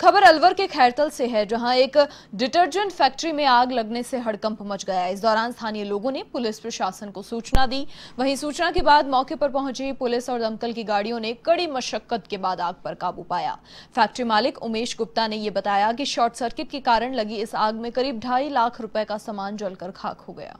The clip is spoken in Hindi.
खबर अलवर के खैरतल से है जहां एक डिटर्जेंट फैक्ट्री में आग लगने से हड़कंप मच गया इस दौरान स्थानीय लोगों ने पुलिस प्रशासन को सूचना दी वहीं सूचना के बाद मौके पर पहुंची पुलिस और दमकल की गाड़ियों ने कड़ी मशक्कत के बाद आग पर काबू पाया फैक्ट्री मालिक उमेश गुप्ता ने यह बताया कि शॉर्ट सर्किट के कारण लगी इस आग में करीब ढाई लाख रुपए का सामान जलकर खाक हो गया